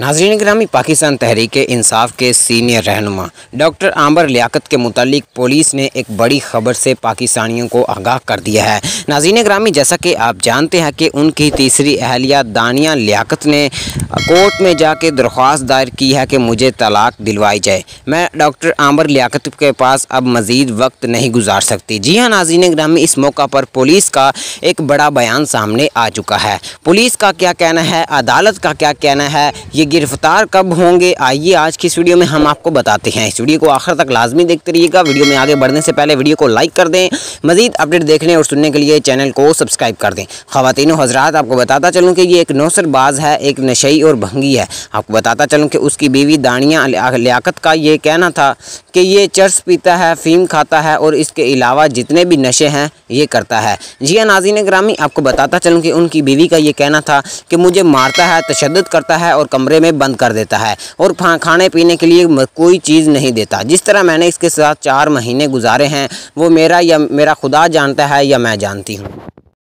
नाजरीन ग्रामी पाकिस्तान तहरीक इंसाफ के सीनियर रहनुमा डॉक्टर आम्बर लियाकत के मुतालिक पुलिस ने एक बड़ी खबर से पाकिस्तानियों को आगाह कर दिया है नाजरीन ग्रामी जैसा कि आप जानते हैं कि उनकी तीसरी अहलिया दानिया लियाकत ने कोर्ट में जाके दरख्वास्त दायर की है कि मुझे तलाक दिलवाई जाए मैं डॉक्टर आम्बर लियाकत के पास अब मज़ीद वक्त नहीं गुजार सकती जी हाँ नाजीन ग्रामी इस मौका पर पुलिस का एक बड़ा बयान सामने आ चुका है पुलिस का क्या कहना है अदालत का क्या कहना है ये ये गिरफ्तार कब होंगे आइए आज की इस वीडियो में हम आपको बताते हैं इस वीडियो को आखिर तक लाजमी देखते रहिएगा वीडियो में आगे बढ़ने से पहले वीडियो को लाइक कर दें मजीद अपडेट देखने और सुनने के लिए चैनल को सब्सक्राइब कर दें खातिन हजरात आपको बताता चलूँ कि ये एक नौसरबाज है एक नशई और भंगी है आपको बताता चलूँ कि उसकी बीवी दानिया लियाकत का ये कहना था कि ये चर्स पीता है फीम खाता है और इसके अलावा जितने भी नशे हैं ये करता है जिया नाजीन ग्रामी आपको बताता चलूँ कि उनकी बीवी का ये कहना था कि मुझे मारता है तशद करता है और कमरे कमरे में बंद कर देता है और खाने पीने के लिए कोई चीज़ नहीं देता जिस तरह मैंने इसके साथ चार महीने गुजारे हैं वो मेरा या मेरा खुदा जानता है या मैं जानती हूँ